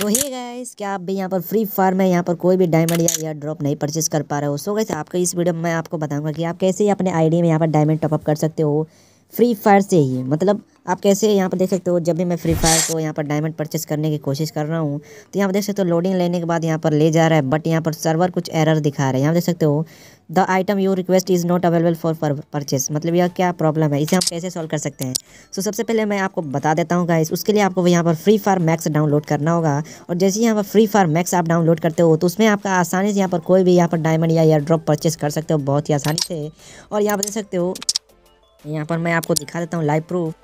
तो hey guys क्या आप भी यहाँ पर फ्री फायर में यहाँ पर कोई भी डायमंड या एयर ड्रॉप नहीं परचेज कर पा रहे हो सो गए आपके इस वीडियो में मैं आपको बताऊंगा कि आप कैसे अपने आईडी में यहाँ पर डायमंड टॉपअप कर सकते हो फ्री फायर से ही मतलब आप कैसे यहाँ पर देख सकते हो जब भी मैं फ्री फायर को यहाँ पर डायमंड परचेस करने की कोशिश कर रहा हूँ तो यहाँ पर देख सकते हो लोडिंग लेने के बाद यहाँ पर ले जा रहा है बट यहाँ पर सर्वर कुछ एरर दिखा रहा है यहाँ देख सकते हो the item you request is not available for purchase मतलब यह क्या प्रॉब्लम है इसे हम कैसे सॉल्व कर सकते हैं सो so, सबसे पहले मैं आपको बता देता हूँ गाइस उसके लिए आपको यहाँ पर फ्री फायर मैक्स डाउनलोड करना होगा और जैसे ही यहाँ पर फ्री फायर मैक्स आप डाउनलोड करते हो तो उसमें आपका आसानी से यहाँ पर कोई भी यहाँ पर डायमंड या एयर ड्रॉप परचेस कर सकते हो बहुत ही आसानी से और यहाँ पर देख सकते हो यहाँ पर मैं आपको दिखा देता हूँ लाइव प्रूफ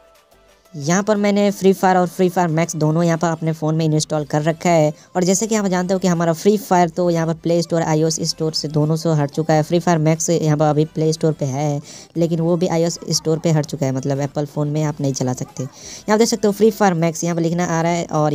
यहाँ पर मैंने फ्री फायर और फ्री फायर मैक्स दोनों यहाँ पर अपने फ़ोन में इंस्टॉल कर रखा है और जैसे कि आप जानते हो कि हमारा फ्री फायर तो यहाँ पर प्ले स्टोर आई स्टोर से दोनों से हट चुका है फ्री फायर मैक्स यहाँ पर अभी प्ले स्टोर पे है लेकिन वो भी आई स्टोर पे हट चुका है मतलब एप्पल फ़ोन में आप नहीं चला सकते यहाँ देख सकते हो फ्री फायर मैक्स यहाँ पर लिखना आ रहा है और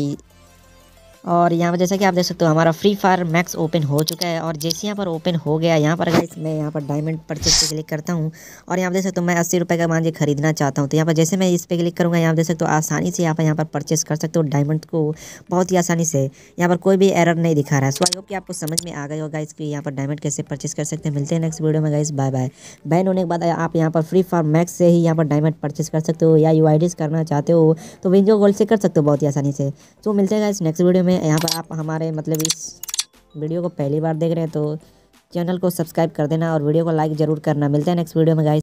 और यहाँ पर जैसा कि आप देख सकते हो हमारा फ्री फायर मैक्स ओपन हो चुका है और जैसे यहाँ पर ओपन हो गया यहाँ पर गाइस मैं यहाँ पर डायमंड परचेज पे क्लिक करता हूँ और यहाँ पर देख सकते हो मैं अस्सी रुपये का मान जी खरीदना चाहता हूँ तो यहाँ पर जैसे मैं इस पर क्लिक करूँगा यहाँ पर देख सकते हो आसानी से यहाँ पर यहाँ पर परचेस कर सकते हो डायमंड को बहुत ही आसानी से यहाँ पर कोई भी एरर नहीं दिखा रहा है सो आई होप कि आपको समझ में आ गया होगा इसकी यहाँ पर डायमंड कैसे परचेस कर सकते हैं मिलते हैं नेक्स्ट वीडियो में गाइस बाय बाय बैन होने के बाद आप यहाँ पर फ्री फायर मैक्स से ही यहाँ पर डायमंड परचेस कर सकते हो या यू करना चाहते हो तो विंजो गोल्ड से कर सकते हो बहुत ही आसानी से तो मिलते हैं गाइस नेक्स्ट वीडियो में हैं यहाँ पर आप हमारे मतलब इस वीडियो को पहली बार देख रहे हैं तो चैनल को सब्सक्राइब कर देना और वीडियो को लाइक ज़रूर करना मिलते हैं नेक्स्ट वीडियो में गाइस